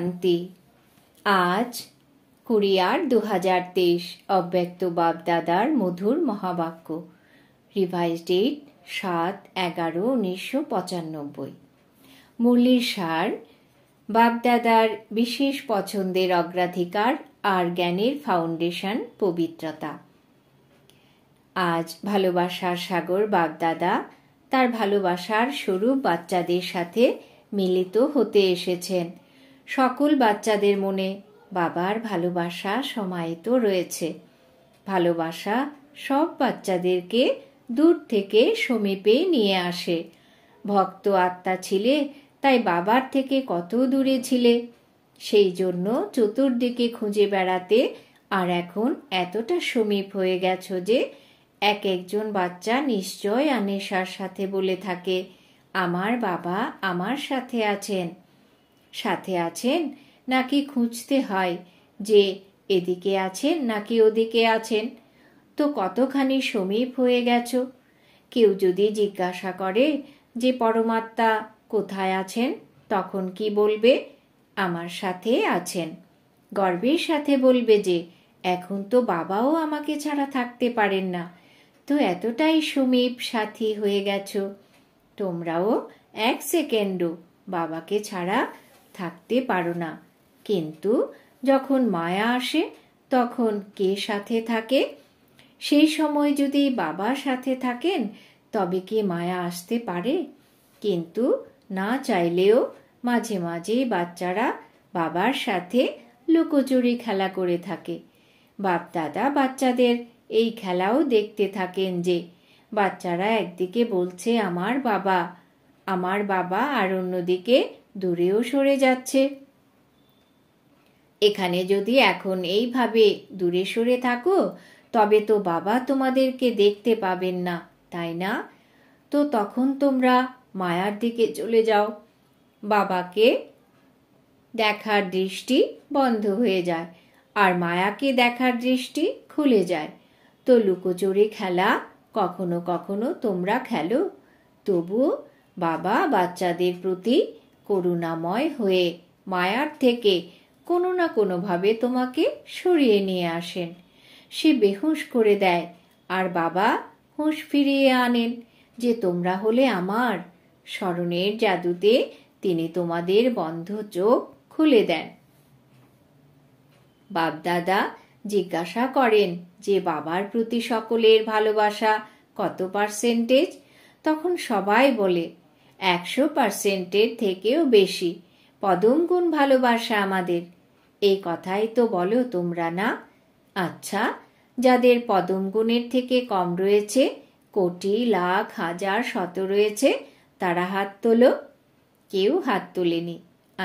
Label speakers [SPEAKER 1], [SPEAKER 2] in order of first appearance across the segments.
[SPEAKER 1] শান্তি আজ কুড়ি আট দু হাজার তেইশ অব্যক্ত বাপদাদার মধুর মহাবাক্য রিভাইজ ডেট সাত এগারো উনিশশো পঁচানব্বই মুরলির সার বাপদাদার বিশেষ পছন্দের অগ্রাধিকার আর জ্ঞানের ফাউন্ডেশন পবিত্রতা আজ ভালোবাসার সাগর বাগদাদা তার ভালোবাসার স্বরূপ বাচ্চাদের সাথে মিলিত হতে এসেছেন সকল বাচ্চাদের মনে বাবার ভালোবাসা সমাহিত রয়েছে ভালোবাসা সব বাচ্চাদেরকে দূর থেকে সমীপে নিয়ে আসে ভক্ত আত্মা ছিলে তাই বাবার থেকে কত দূরে ছিলে সেই জন্য চতুর্দিকে খুঁজে বেড়াতে আর এখন এতটা সমীপ হয়ে গেছ যে এক একজন বাচ্চা নিশ্চয় আনেশার সাথে বলে থাকে আমার বাবা আমার সাথে আছেন সাথে আছেন নাকি খুঁজতে হয় যে এদিকে আছেন নাকি ওদিকে আছেন তো কতখানি সমীপ হয়ে গেছ কেউ যদি জিজ্ঞাসা করে যে পরমাত্মা কোথায় আছেন তখন কি বলবে আমার সাথে আছেন গর্বের সাথে বলবে যে এখন তো বাবাও আমাকে ছাড়া থাকতে পারেন না তো এতটাই সমীপ সাথী হয়ে গেছ তোমরাও এক সেকেন্ডও বাবাকে ছাড়া থাকতে পারো না কিন্তু যখন মায়া আসে তখন কে সাথে থাকে সেই সময় যদি বাবা সাথে থাকেন তবে কি মায়া আসতে পারে কিন্তু না চাইলেও মাঝে মাঝে বাচ্চারা বাবার সাথে লুকোচুরি খেলা করে থাকে বাপ দাদা বাচ্চাদের এই খেলাও দেখতে থাকেন যে বাচ্চারা একদিকে বলছে আমার বাবা আমার বাবা আর অন্যদিকে দূরেও সরে যাচ্ছে এখানে যদি এখন এইভাবে দূরে সরে থাকো তবে তো বাবা তোমাদেরকে দেখতে পাবেন না তাই না তো তখন তোমরা মায়ার দিকে চলে যাও বাবাকে দেখার দৃষ্টি বন্ধ হয়ে যায় আর মায়াকে দেখার দৃষ্টি খুলে যায় তো লুকোচুরি খেলা কখনো কখনো তোমরা খেলো তবু বাবা বাচ্চাদের প্রতি করুণাময় হয়ে মায়ার থেকে কোনো না কোনোভাবে তোমাকে সরিয়ে নিয়ে আসেন সে বেহুশ করে দেয় আর বাবা হুঁশ ফিরিয়ে আনেন যে তোমরা হলে আমার স্মরণের জাদুতে তিনি তোমাদের বন্ধ চোখ খুলে দেন বাপদাদা জিজ্ঞাসা করেন যে বাবার প্রতি সকলের ভালোবাসা কত পার্সেন্টেজ তখন সবাই বলে একশো পার্সেন্টের থেকেও বেশি পদমগুণ ভালোবাসা আমাদের এই কথাই তো বলো তোমরা না আচ্ছা যাদের পদমগুণের থেকে কম রয়েছে কোটি লাখ হাজার শত রয়েছে তারা হাত তোল কেউ হাত তোলেনি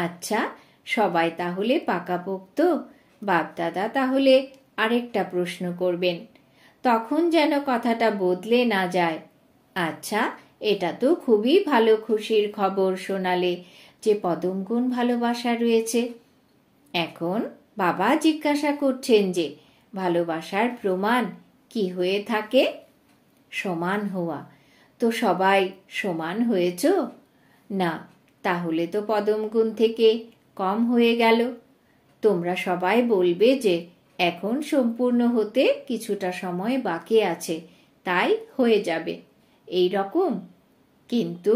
[SPEAKER 1] আচ্ছা সবাই তাহলে পাকাপোক্ত বাপদাদা তাহলে আরেকটা প্রশ্ন করবেন তখন যেন কথাটা বদলে না যায় আচ্ছা এটা তো খুবই ভালো খুশির খবর শোনালে যে পদমগুণ ভালোবাসা রয়েছে এখন বাবা জিজ্ঞাসা করছেন যে ভালোবাসার প্রমাণ কি হয়ে থাকে সমান হওয়া তো সবাই সমান হয়েছ না তাহলে তো পদমগুণ থেকে কম হয়ে গেল তোমরা সবাই বলবে যে এখন সম্পূর্ণ হতে কিছুটা সময় বাকি আছে তাই হয়ে যাবে এই রকম কিন্তু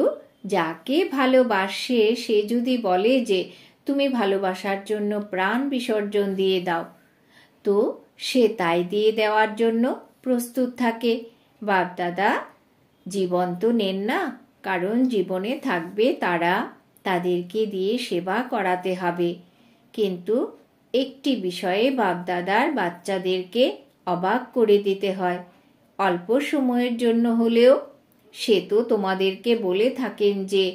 [SPEAKER 1] যাকে ভালোবাসে সে যদি বলে যে তুমি ভালোবাসার জন্য প্রাণ বিসর্জন দিয়ে দাও তো সে তাই দিয়ে দেওয়ার জন্য প্রস্তুত থাকে বাপদাদা জীবন তো নেন না কারণ জীবনে থাকবে তারা তাদেরকে দিয়ে সেবা করাতে হবে কিন্তু একটি বিষয়ে বাপদাদার বাচ্চাদেরকে অবাক করে দিতে হয় অল্প সময়ের জন্য হলেও সে তো তোমাদেরকে বলে থাকেন যে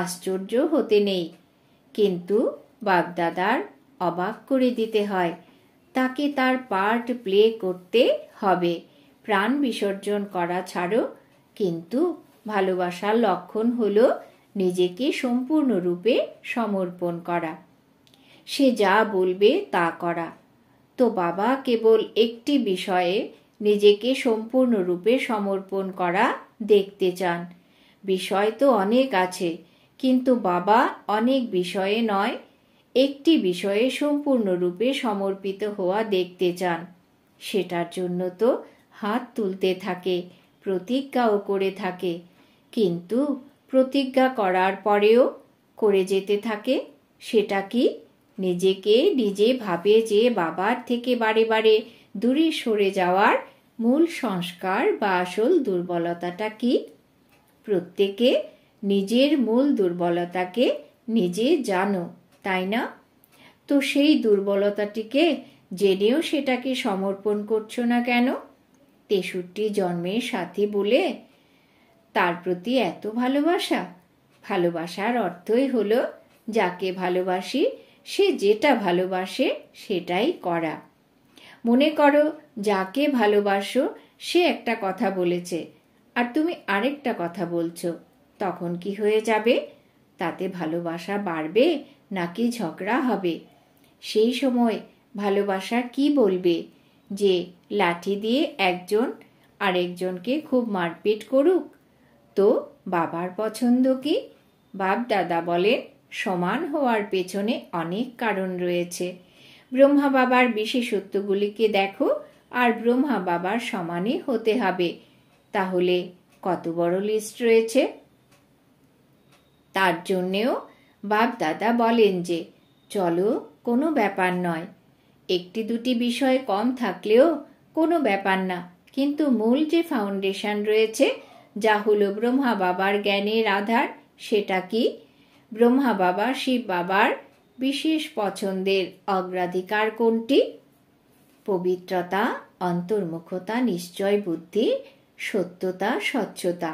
[SPEAKER 1] আশ্চর্য হতে নেই কিন্তু বাগদাদার অবাক করে দিতে হয় তাকে তার পার্ট প্লে করতে হবে প্রাণ বিসর্জন করা ছাড়ো কিন্তু ভালোবাসার লক্ষণ হল নিজেকে সম্পূর্ণরূপে সমর্পণ করা সে যা বলবে তা করা তো বাবা কেবল একটি বিষয়ে নিজেকে সম্পূর্ণরূপে সমর্পণ করা দেখতে চান বিষয় তো অনেক আছে কিন্তু বাবা অনেক বিষয়ে নয় একটি বিষয়ে সম্পূর্ণরূপে সমর্পিত হওয়া দেখতে চান সেটার জন্য তো হাত তুলতে থাকে প্রতিজ্ঞাও করে থাকে কিন্তু প্রতিজ্ঞা করার পরেও করে যেতে থাকে সেটা কি নিজেকে নিজে ভাবে যে বাবার থেকে বারে বারে দূরে সরে যাওয়ার মূল সংস্কার বা আসল দুর্বলতাটা কি প্রত্যেকে নিজের মূল দুর্বলতাকে নিজে জানো তাই না তো সেই দুর্বলতাটিকে জেনেও সেটাকে সমর্পণ করছো না কেন তেষট্টি জন্মের সাথী বলে তার প্রতি এত ভালোবাসা ভালোবাসার অর্থই হল যাকে ভালোবাসি সে যেটা ভালোবাসে সেটাই করা মনে করো যাকে ভালোবাসো সে একটা কথা বলেছে আর তুমি আরেকটা কথা বলছো তখন কি হয়ে যাবে তাতে ভালোবাসা বাড়বে নাকি ঝগড়া হবে সেই সময় ভালোবাসা কি বলবে যে লাঠি দিয়ে একজন আরেকজনকে খুব মারপিট করুক তো বাবার পছন্দ কি বাপ দাদা বলেন সমান হওয়ার পেছনে অনেক কারণ রয়েছে ব্রহ্মা বাবার বিশেষত্বগুলিকে দেখো আর ব্রহ্মা বাবার সমানই হতে হবে তাহলে কত বড় লিস্ট রয়েছে তার জন্যেও বাপদাদা বলেন যে চলো কোনো ব্যাপার নয় একটি দুটি বিষয় কম থাকলেও কোনো ব্যাপার না কিন্তু মূল যে ফাউন্ডেশন রয়েছে যা হলো ব্রহ্মা বাবার জ্ঞানের আধার সেটা কি ব্রহ্মা বাবা শিব বাবার বিশেষ পছন্দের অগ্রাধিকার কোনটি পবিত্রতা অন্তর্মুখতা নিশ্চয় বুদ্ধি সত্যতা স্বচ্ছতা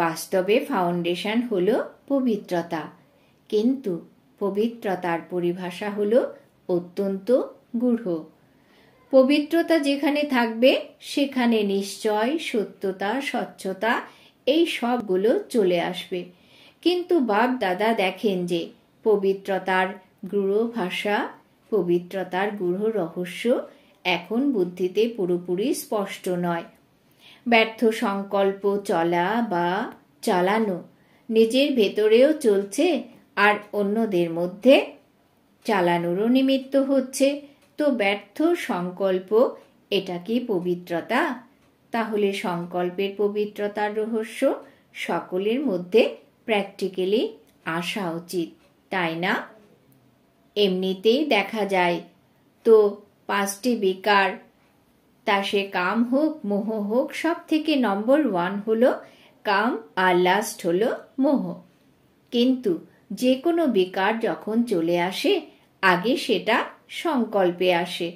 [SPEAKER 1] বাস্তবে ফাউন্ডেশন হল পবিত্রতা কিন্তু পবিত্রতার পরিভাষা হল অত্যন্ত গূঢ় পবিত্রতা যেখানে থাকবে সেখানে নিশ্চয় সত্যতা স্বচ্ছতা এই সবগুলো চলে আসবে কিন্তু বাপ দাদা দেখেন যে পবিত্রতার গূঢ় ভাষা পবিত্রতার গূঢ় রহস্য এখন বুদ্ধিতে পুরোপুরি স্পষ্ট নয় ব্যর্থ সংকল্প চলা বা চালানো নিজের ভেতরেও চলছে আর অন্যদের মধ্যে চালানোরও নিমিত্ত হচ্ছে তো ব্যর্থ সংকল্প এটা কি পবিত্রতা তাহলে সংকল্পের পবিত্রতার রহস্য সকলের মধ্যে প্র্যাকটিক্যালি আসা উচিত তাই না এমনিতেই দেখা যায় তো পাঁচটি বেকার তা সে কাম হোক মোহ হোক সব থেকে নম্বর ওয়ান হলো কাম আর লাস্ট হলো মোহ কিন্তু যে কোনো বিকার যখন চলে আসে আগে সেটা সংকল্পে আসে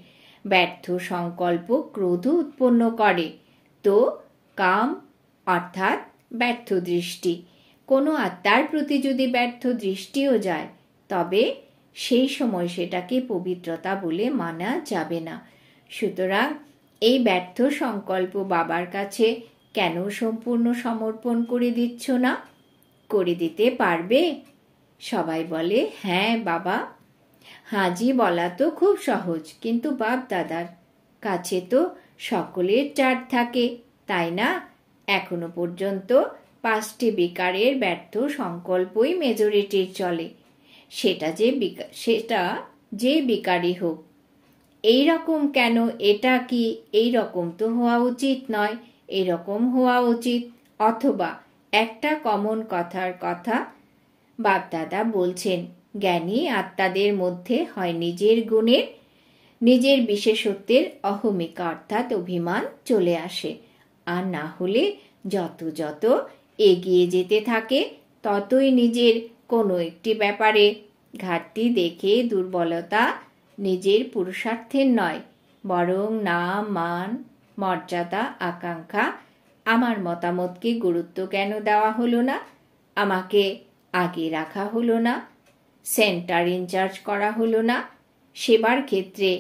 [SPEAKER 1] ব্যর্থ সংকল্প ক্রোধ উৎপন্ন করে তো কাম অর্থাৎ ব্যর্থ দৃষ্টি কোনো আত্মার প্রতি যদি ব্যর্থ দৃষ্টিও যায় তবে সেই সময় সেটাকে পবিত্রতা বলে মানা যাবে না সুতরাং এই ব্যর্থ সংকল্প বাবার কাছে কেন সম্পূর্ণ সমর্পণ করে দিচ্ছ না করে দিতে পারবে সবাই বলে হ্যাঁ বাবা হাজি বলা তো খুব সহজ কিন্তু বাপ দাদার কাছে তো সকলের চার থাকে তাই না এখনো পর্যন্ত পাঁচটি বেকারের ব্যর্থ সংকল্পই মেজরিটির চলে সেটা যে সেটা যে বিকারই হোক এই রকম কেন এটা কি এই রকম তো হওয়া উচিত নয় এরকম হওয়া উচিত অথবা একটা কমন কথার কথা বাপদাদা বলছেন জ্ঞানী আত্মাদের মধ্যে হয় নিজের গুণের নিজের বিশেষত্বের অহমিকা অর্থাৎ অভিমান চলে আসে আর না হলে যত যত এগিয়ে যেতে থাকে ততই নিজের কোনো একটি ব্যাপারে ঘাটতি দেখে দুর্বলতা নিজের পুরুষার্থের নয় বরং নাম মান মর্যাদা আকাঙ্ক্ষা আমার মতামতকে গুরুত্ব কেন দেওয়া হলো না আমাকে আগে রাখা হলো না সেন্টার ইনচার্জ করা হলো না সেবার ক্ষেত্রে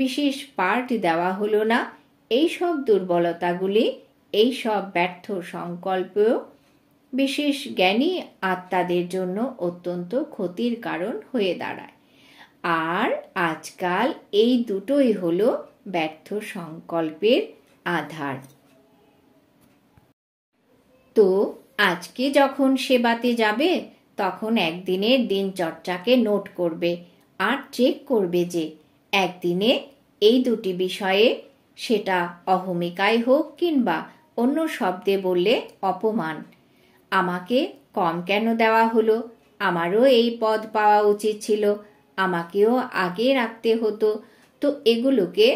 [SPEAKER 1] বিশেষ পার্ট দেওয়া হলো না এইসব দুর্বলতাগুলি এইসব ব্যর্থ সংকল্পেও বিশেষ জ্ঞানী আত্মাদের জন্য অত্যন্ত ক্ষতির কারণ হয়ে দাঁড়ায় আর আজকাল এই দুটোই হল ব্যর্থ সংকল্পের আধার তো আজকে যখন সেবাতে যাবে তখন একদিনের দিনচর্চাকে নোট করবে আর চেক করবে যে একদিনে এই দুটি বিষয়ে সেটা অহমিকায় হোক কিংবা অন্য শব্দে বললে অপমান আমাকে কম কেন দেওয়া হলো আমারও এই পদ পাওয়া উচিত ছিল আমাকেও আগে রাখতে হতো তো এগুলোকে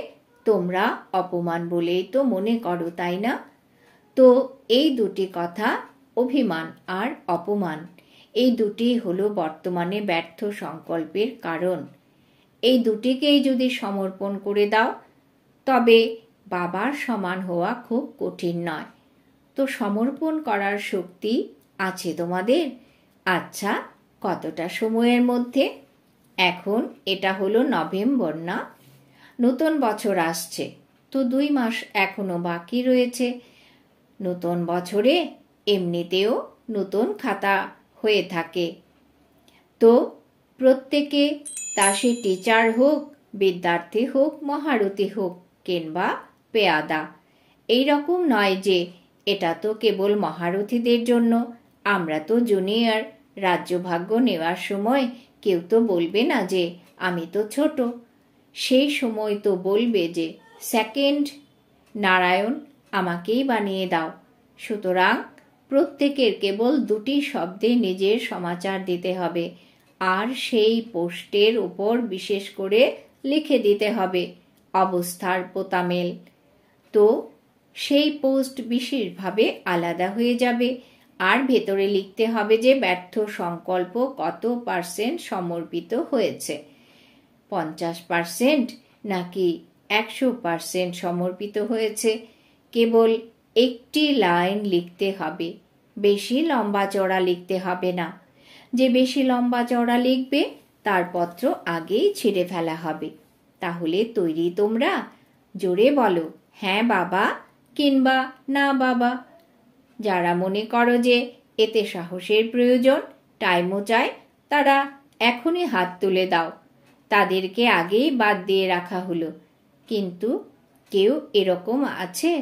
[SPEAKER 1] তোমরা অপমান বলেই তো মনে করো তাই না তো এই দুটি কথা অভিমান আর অপমান এই দুটি হলো বর্তমানে ব্যর্থ সংকল্পের কারণ এই দুটিকেই যদি সমর্পণ করে দাও তবে বাবার সমান হওয়া খুব কঠিন নয় তো সমর্পণ করার শক্তি আছে তোমাদের আচ্ছা কতটা সময়ের মধ্যে এখন এটা হলো নভেম্বর না নতুন বছর আসছে তো দুই মাস এখনো বাকি রয়েছে নতুন বছরে এমনিতেও নতুন খাতা হয়ে থাকে তো প্রত্যেকে তা সে টিচার হোক বিদ্যার্থী হোক মহারথী হোক কিংবা পেয়াদা এই রকম নয় যে এটা তো কেবল মহারথীদের জন্য আমরা তো জুনিয়র রাজ্যভাগ্য নেওয়ার সময় কেউ তো বলবে না যে আমি তো ছোট সেই সময় তো বলবে যে সেকেন্ড নারায়ণ আমাকেই বানিয়ে দাও সুতরাং প্রত্যেকের কেবল দুটি শব্দে নিজের সমাচার দিতে হবে আর সেই পোস্টের উপর বিশেষ করে লিখে দিতে হবে অবস্থার পোতামেল তো সেই পোস্ট বিশেষভাবে আলাদা হয়ে যাবে আর ভেতরে লিখতে হবে যে ব্যর্থ সংকল্প কত পার্সেন্ট সমর্পিত হয়েছে পঞ্চাশ পার্সেন্ট নাকি একশো পার্সেন্ট সমর্পিত হয়েছে কেবল একটি লাইন লিখতে হবে বেশি লম্বা চড়া লিখতে হবে না যে বেশি লম্বা চড়া লিখবে তার পত্র আগেই ছিঁড়ে ফেলা হবে তাহলে তৈরি তোমরা জোরে বলো হ্যাঁ বাবা কিংবা না বাবা যারা মনে করো যে এতে সাহসের প্রয়োজন টাইমও চায় তারা এখনই হাত তুলে দাও তাদেরকে আগেই বাদ দিয়ে রাখা হলো কিন্তু কেউ এরকম আছে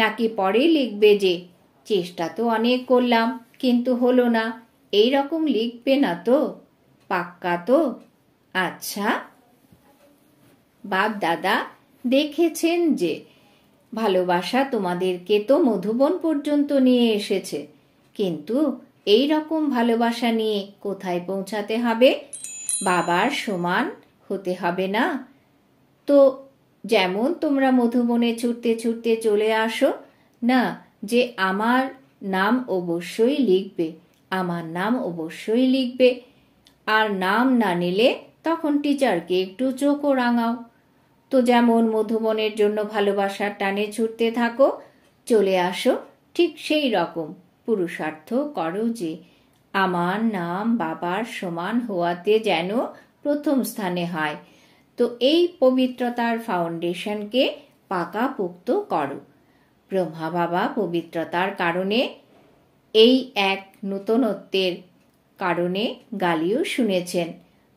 [SPEAKER 1] নাকি পরে লিখবে যে চেষ্টা তো অনেক করলাম কিন্তু হলো না এই রকম লিখবে না তো পাক্কা তো আচ্ছা বাপ দাদা দেখেছেন যে ভালোবাসা তোমাদেরকে তো মধুবন পর্যন্ত নিয়ে এসেছে কিন্তু এই রকম ভালোবাসা নিয়ে কোথায় পৌঁছাতে হবে বাবার সমান হতে হবে না তো যেমন তোমরা মধুবনে ছুটতে ছুটতে চলে আসো না যে আমার নাম অবশ্যই লিখবে আমার নাম অবশ্যই লিখবে আর নাম না নিলে তখন টিচারকে একটু চোখও রাঙাও তো যেমন মধুবনের জন্য ভালোবাসার টানে ছুটতে থাকো চলে আসো ঠিক সেই রকম পুরুষার্থ করো যে আমার নাম বাবার সমান হওয়াতে যেন প্রথম স্থানে হয় তো এই পবিত্রতার ফাউন্ডেশনকে পাকাপোক্ত করো ব্রহ্মা বাবা পবিত্রতার কারণে এই এক নূতনত্বের কারণে গালিও শুনেছেন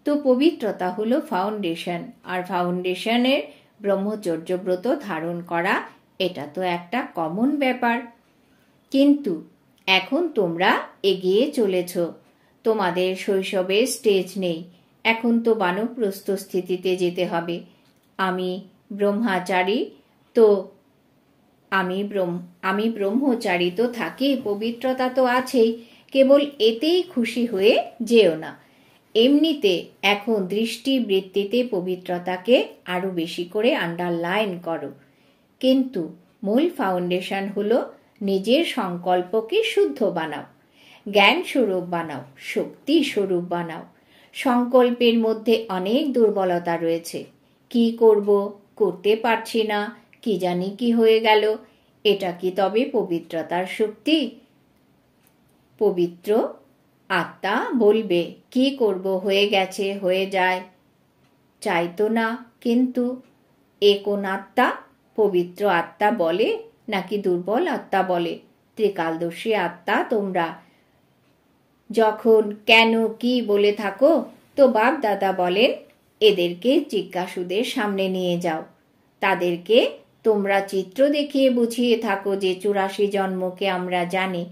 [SPEAKER 1] তো পবিত্রতা হলো ফাউন্ডেশন আর ফাউন্ডেশনের ব্রহ্মচর্যব্রত ধারণ করা এটা তো একটা কমন ব্যাপার কিন্তু এখন তোমরা এগিয়ে চলেছ তোমাদের শৈশবে স্টেজ নেই এখন তো বানপ্রস্থ স্থিতিতে যেতে হবে আমি ব্রহ্মাচারী তো আমি ব্রহ্ম আমি ব্রহ্মচারী তো থাকি পবিত্রতা তো আছেই কেবল এতেই খুশি হয়ে যেও না এমনিতে এখন দৃষ্টিবৃত্তিতে পবিত্রতাকে আরও বেশি করে আন্ডারলাইন করো কিন্তু মূল ফাউন্ডেশন হলো নিজের সংকল্পকে শুদ্ধ বানাও জ্ঞান স্বরূপ বানাও শক্তি স্বরূপ বানাও সংকল্পের মধ্যে অনেক দুর্বলতা রয়েছে কি করব করতে পারছি না কি জানি কি হয়ে গেল এটা কি তবে পবিত্রতার শক্তি পবিত্র আত্মা বলবে কি করব হয়ে গেছে হয়ে যায় চাইতো না কিন্তু কোন আত্মা পবিত্র আত্মা বলে নাকি দুর্বল আত্মা বলে ত্রিকালদর্শী আত্মা তোমরা যখন কেন কি বলে থাকো তো বাপ দাদা বলেন এদেরকে জিজ্ঞাসুদের সামনে নিয়ে যাও তাদেরকে তোমরা চিত্র দেখিয়ে বুঝিয়ে থাকো যে চুরাশি জন্মকে আমরা জানি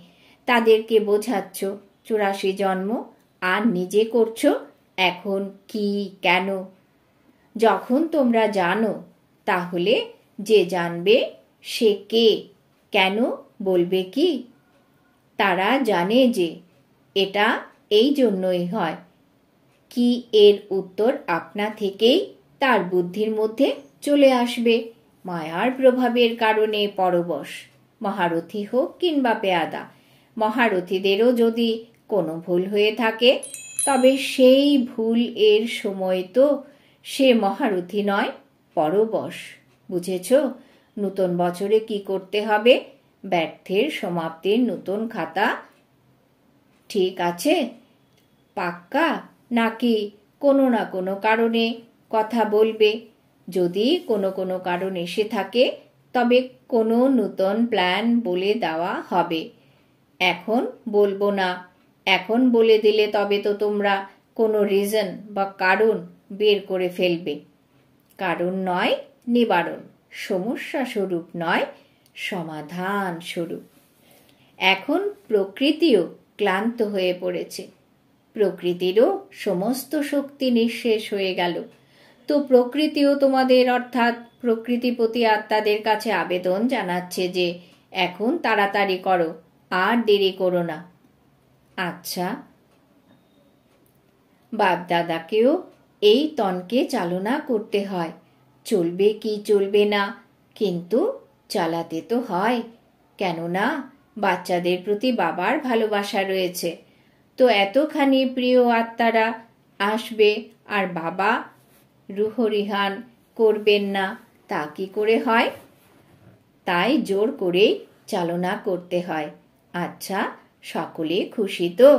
[SPEAKER 1] তাদেরকে বোঝাচ্ছ চুরাশি জন্ম আর নিজে করছো এখন কি কেন যখন তোমরা জানো তাহলে যে জানবে সে কে কেন বলবে কি তারা জানে যে এটা এই জন্যই হয় কি এর উত্তর আপনা থেকেই তার বুদ্ধির মধ্যে চলে আসবে মায়ার প্রভাবের কারণে পরবশ মহারথী হোক কিংবা পেয়াদা মহারথীদেরও যদি কোনো ভুল হয়ে থাকে তবে সেই ভুল এর সময় তো সে মহারথী নয় পরবশ বুঝেছ নতুন বছরে কি করতে হবে ব্যর্থের সমাপ্তির নতুন খাতা ঠিক আছে পাক্কা নাকি কোনো না কোনো কারণে কথা বলবে যদি কোনো কোনো কারণ এসে থাকে তবে কোনো নতুন প্ল্যান বলে দেওয়া হবে এখন বলবো না এখন বলে দিলে তবে তো তোমরা কোনো রিজন বা কারণ বের করে ফেলবে কারণ নয় নিবারণ সমস্যা স্বরূপ নয় সমাধান স্বরূপ এখন প্রকৃতিও ক্লান্ত হয়ে পড়েছে প্রকৃতিরও সমস্ত শক্তি নিঃশেষ হয়ে গেল তো প্রকৃতিও তোমাদের অর্থাৎ প্রকৃতিপতি আত্মাদের কাছে আবেদন জানাচ্ছে যে এখন তাড়াতাড়ি করো আর দেরি করো না আচ্ছা বাপদাদাকেও এই তনকে চালনা করতে হয় চলবে কি চলবে না কিন্তু চালাতে তো হয় কেননা বাচ্চাদের প্রতি বাবার ভালোবাসা রয়েছে তো এতখানি প্রিয় আত্মারা আসবে আর বাবা রুহরিহান করবেন না তা কি করে হয় তাই জোর করেই চালনা করতে হয় আচ্ছা সকলে খুশি তো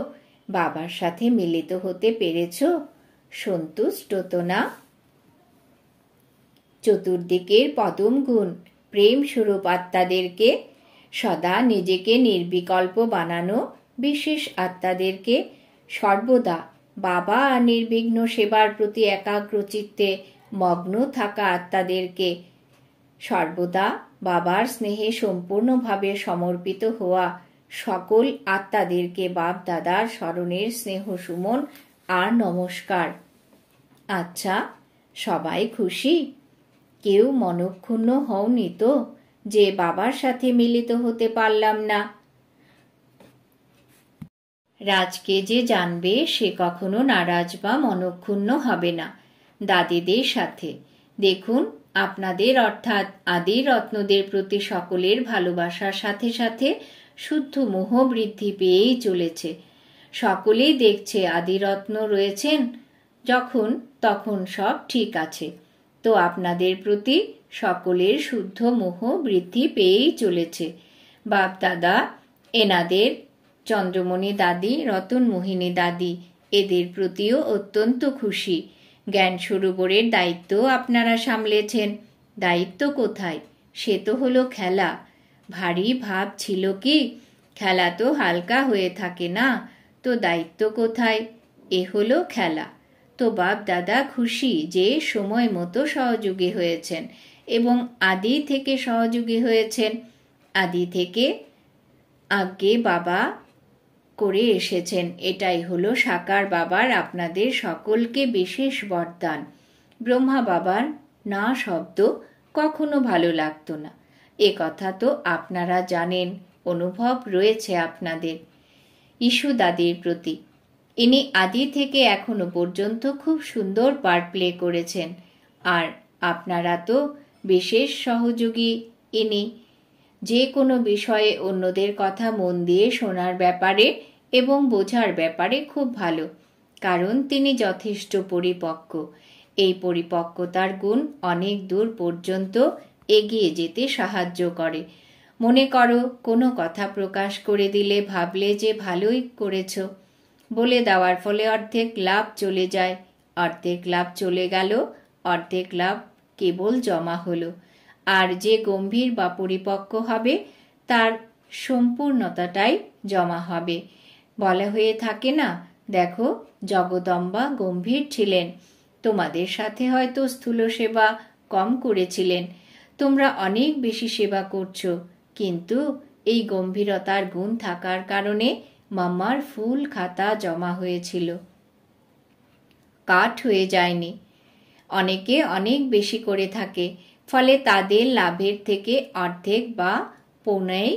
[SPEAKER 1] বাবার সাথে মিলিত হতে পেরেছ সন্তুষ্ট তো না চতুর্দিকের পদমগুণ প্রেম স্বরূপ আত্মাদেরকে সদা নিজেকে নির্বিকল্প বানানো বিশেষ আত্মাদেরকে সর্বদা বাবা নির্বিঘ্ন সেবার প্রতি একাগ্রচিত্তে মগ্ন থাকা আত্মাদেরকে সর্বদা বাবার স্নেহে সম্পূর্ণভাবে সমর্পিত হওয়া সকল আত্মাদেরকে বাপ দাদার স্মরণের স্নেহ সুমন আর নমস্কার আচ্ছা সবাই খুশি কেউ মনক্ষুণ্ণ হওনি তো যে বাবার সাথে মিলিত হতে পারলাম না রাজকে যে জানবে সে কখনো নারাজ বা মনক্ষুণ্ণ হবে না দাদিদের সাথে দেখুন আপনাদের অর্থাৎ আদি রত্নদের প্রতি সকলের ভালোবাসার সাথে সাথে শুদ্ধ মোহ বৃদ্ধি পেয়েই চলেছে সকলেই দেখছে আদিরত্ন রয়েছেন যখন তখন সব ঠিক আছে তো আপনাদের প্রতি সকলের শুদ্ধ মোহ বৃদ্ধি পেয়েই চলেছে বাপ দাদা এনাদের চন্দ্রমণি দাদি রতন মোহিনী দাদি এদের প্রতিও অত্যন্ত খুশি জ্ঞান সরোবরের দায়িত্ব আপনারা সামলেছেন দায়িত্ব কোথায় সে তো হলো খেলা ভারী ভাব ছিল কি খেলা তো হালকা হয়ে থাকে না তো দায়িত্ব কোথায় এ হলো খেলা তো বাপ দাদা খুশি যে সময় মতো সহযোগী হয়েছেন এবং আদি থেকে সহযোগী হয়েছেন আদি থেকে আগে বাবা করে এসেছেন এটাই হলো সাকার বাবার আপনাদের সকলকে বিশেষ বরদান ব্রহ্মা বাবার না শব্দ কখনো ভালো লাগতো না এ কথা তো আপনারা জানেন অনুভব রয়েছে আপনাদের ইশু দাদির প্রতি ইনি আদি থেকে এখনো পর্যন্ত খুব সুন্দর পার্ট প্লে করেছেন আর আপনারা তো বিশেষ সহযোগী ইনি যে কোনো বিষয়ে অন্যদের কথা মন দিয়ে শোনার ব্যাপারে এবং বোঝার ব্যাপারে খুব ভালো কারণ তিনি যথেষ্ট পরিপক্ক এই পরিপক্কতার গুণ অনেক দূর পর্যন্ত এগিয়ে যেতে সাহায্য করে মনে করো কোনো কথা প্রকাশ করে দিলে ভাবলে যে ভালোই করেছ বলে দেওয়ার ফলে অর্ধেক লাভ চলে যায় অর্ধেক লাভ চলে গেল অর্ধেক লাভ কেবল জমা হলো আর যে গম্ভীর বা পরিপক্ক হবে তার সম্পূর্ণতাটাই জমা হবে বলা হয়ে থাকে না দেখো জগদম্বা গম্ভীর ছিলেন তোমাদের সাথে হয়তো স্থূল সেবা কম করেছিলেন তোমরা অনেক বেশি সেবা করছো কিন্তু এই গম্ভীরতার গুণ থাকার কারণে মাম্মার ফুল খাতা জমা হয়েছিল কাঠ হয়ে যায়নি অনেকে অনেক বেশি করে থাকে ফলে তাদের লাভের থেকে অর্ধেক বা পোনাই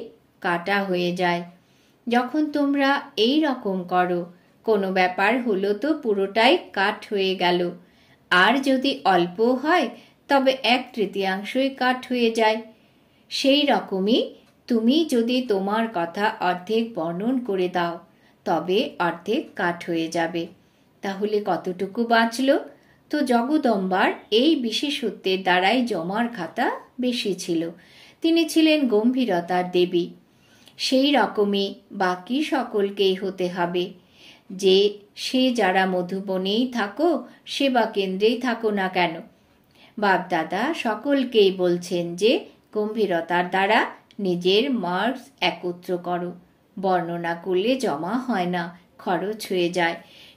[SPEAKER 1] কাটা হয়ে যায় যখন তোমরা এই রকম করো কোনো ব্যাপার হলো তো পুরোটাই কাঠ হয়ে গেল আর যদি অল্প হয় তবে এক তৃতীয়াংশই কাঠ হয়ে যায় সেই রকমই তুমি যদি তোমার কথা অর্ধেক বর্ণন করে দাও তবে অর্ধেক কাঠ হয়ে যাবে তাহলে কতটুকু বাঁচল তো জগদম্বার এই বিশেষত্বের দ্বারাই জমার খাতা বেশি ছিল তিনি ছিলেন গম্ভীরতার দেবী সেই রকমই বাকি সকলকেই হতে হবে যে সে যারা মধুবনেই থাকো সেবা কেন্দ্রেই থাকো না কেন বাপদাদা সকলকেই বলছেন যে গম্ভীরতার দ্বারা নিজের মার্কস একত্র করো বর্ণনা করলে জমা হয় না খরচ হয়ে যায়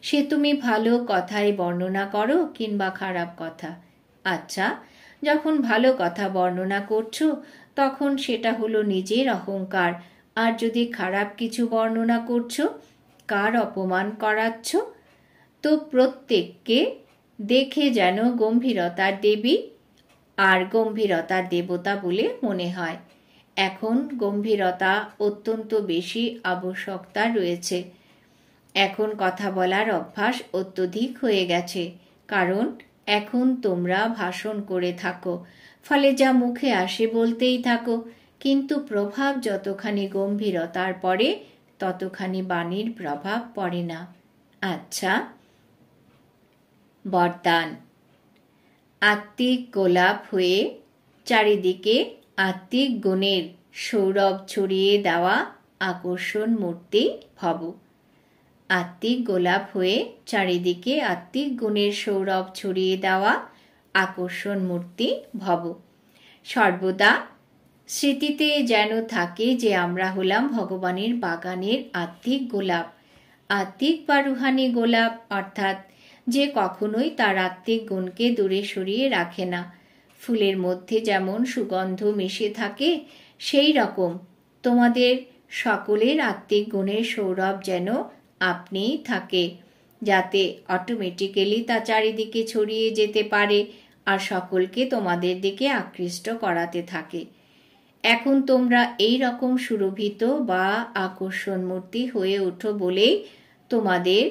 [SPEAKER 1] সে তুমি ভালো কথাই বর্ণনা করো কিংবা খারাপ কথা আচ্ছা যখন ভালো কথা বর্ণনা করছো তখন সেটা হলো নিজের অহংকার আর যদি খারাপ কিছু বর্ণনা করছো কার অপমান করাচ্ছ তো প্রত্যেককে দেখে যেন গম্ভীরতার দেবী আর গম্ভীরতার দেবতা বলে মনে হয় এখন গম্ভীরতা অত্যন্ত বেশি আবশ্যকতা রয়েছে এখন কথা বলার অভ্যাস অত্যধিক হয়ে গেছে কারণ এখন তোমরা ভাষণ করে থাকো ফলে যা মুখে আসে বলতেই থাকো কিন্তু প্রভাব যতখানি গম্ভীরতার পরে ততখানি বাণীর প্রভাব পড়ে না আচ্ছা বরদান আত্মিক গোলাপ হয়ে চারিদিকে আত্মিক গুণের সৌরভ ছড়িয়ে দেওয়া আকর্ষণ মূর্তি ভব আত্মিক গোলাপ হয়ে চারিদিকে আত্মিক গুণের সৌরভ ছড়িয়ে দেওয়া আকর্ষণ মূর্তি ভব সর্বদা স্মৃতিতে যেন থাকে যে আমরা হলাম ভগবানের বাগানের আত্মিক গোলাপ আত্মিক বা রুহানি গোলাপ অর্থাৎ যে কখনোই তার আত্মিক গুণকে দূরে সরিয়ে রাখে না ফুলের মধ্যে যেমন সুগন্ধ মিশে থাকে সেই রকম তোমাদের সকলের আত্মিক গুণের সৌরভ যেন আপনিই থাকে যাতে অটোমেটিক্যালি তা চারিদিকে ছড়িয়ে যেতে পারে আর সকলকে তোমাদের দিকে আকৃষ্ট করাতে থাকে এখন তোমরা এই রকম সুরভিত বা আকর্ষণ মূর্তি হয়ে ওঠো বলেই তোমাদের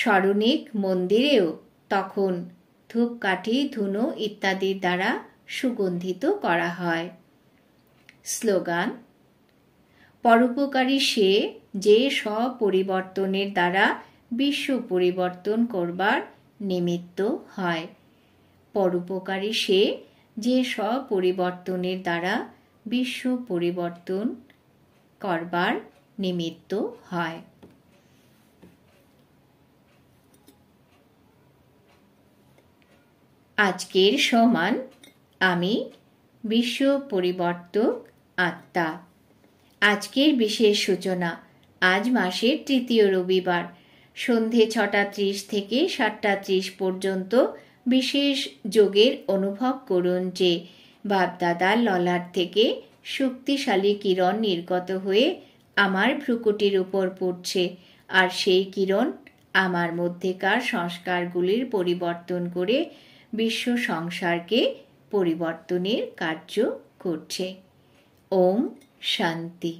[SPEAKER 1] স্মরণিক মন্দিরেও তখন ধূপকাঠি ধুনো ইত্যাদির দ্বারা সুগন্ধিত করা হয় স্লোগান পরোপকারী সে যে পরিবর্তনের দ্বারা বিশ্ব পরিবর্তন করবার নিমিত্ত হয় পরোপকারী সে যে পরিবর্তনের দ্বারা বিশ্ব পরিবর্তন করবার নিমিত্ত হয় আজকের সমান আমি বিশ্ব পরিবর্তক আত্মা আজকের বিশেষ সূচনা আজ মাসের তৃতীয় রবিবার সন্ধে ছটা ত্রিশ থেকে সাতটা ত্রিশ পর্যন্ত বিশেষ যোগের অনুভব করুন যে বাপদাদার ললাট থেকে শক্তিশালী কিরণ নির্গত হয়ে আমার ভ্রুকুটির উপর পড়ছে আর সেই কিরণ আমার মধ্যেকার সংস্কারগুলির পরিবর্তন করে বিশ্ব সংসারকে পরিবর্তনের কার্য করছে ওম শান্তি